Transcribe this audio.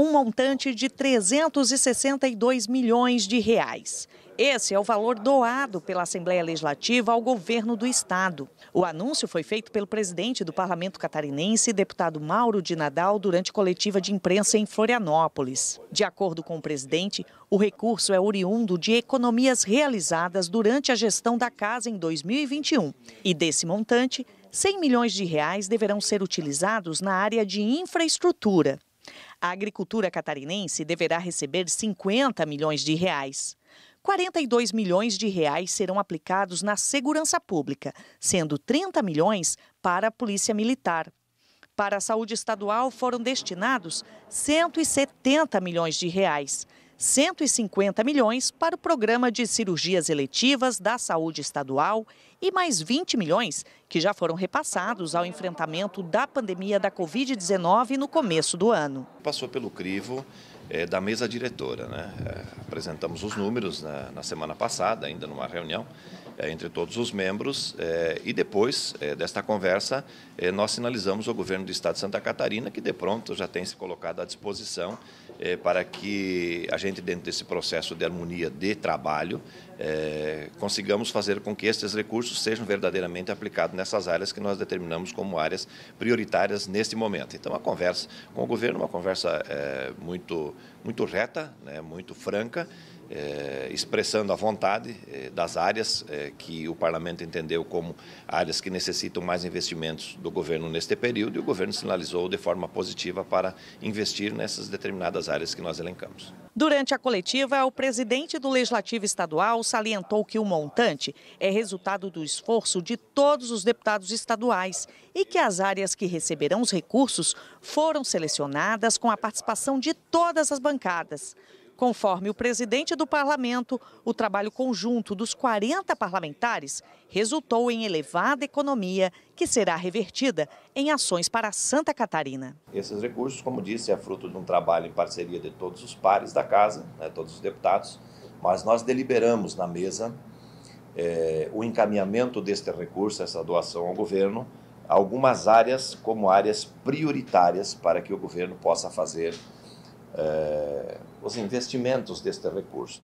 um montante de 362 milhões de reais. Esse é o valor doado pela Assembleia Legislativa ao governo do Estado. O anúncio foi feito pelo presidente do Parlamento Catarinense, deputado Mauro de Nadal, durante coletiva de imprensa em Florianópolis. De acordo com o presidente, o recurso é oriundo de economias realizadas durante a gestão da casa em 2021. E desse montante, 100 milhões de reais deverão ser utilizados na área de infraestrutura. A agricultura catarinense deverá receber 50 milhões de reais. 42 milhões de reais serão aplicados na segurança pública, sendo 30 milhões para a Polícia Militar. Para a saúde estadual foram destinados 170 milhões de reais, 150 milhões para o programa de cirurgias eletivas da saúde estadual e mais 20 milhões que já foram repassados ao enfrentamento da pandemia da Covid-19 no começo do ano. Passou pelo crivo é, da mesa diretora. Né? É, apresentamos os números na, né, na, semana passada, ainda numa reunião é, entre todos os membros, e depois desta conversa nós sinalizamos ao governo do Estado de Santa Catarina, que de pronto já tem se colocado à disposição para que a gente, dentro desse processo de harmonia de trabalho, consigamos fazer com que estes recursos recursos sejam verdadeiramente aplicados nessas áreas que nós determinamos como áreas prioritárias neste momento. Então, a conversa com o governo, é uma conversa é, muito muito reta, né, muito franca, é, expressando a vontade é, das áreas é, que o parlamento entendeu como áreas que necessitam mais investimentos do governo neste período e o governo sinalizou de forma positiva para investir nessas determinadas áreas que nós elencamos. Durante a coletiva, o presidente do Legislativo Estadual salientou que o montante é resultado do esforço de todos os deputados estaduais e que as áreas que receberão os recursos foram selecionadas com a participação de todas as bancadas. Conforme o presidente do parlamento, o trabalho conjunto dos 40 parlamentares resultou em elevada economia que será revertida em ações para Santa Catarina. Esses recursos, como disse, é fruto de um trabalho em parceria de todos os pares da casa, né, todos os deputados, mas nós deliberamos na mesa é, o encaminhamento deste recurso, essa doação ao governo, algumas áreas como áreas prioritárias para que o governo possa fazer eh, os investimentos deste recurso.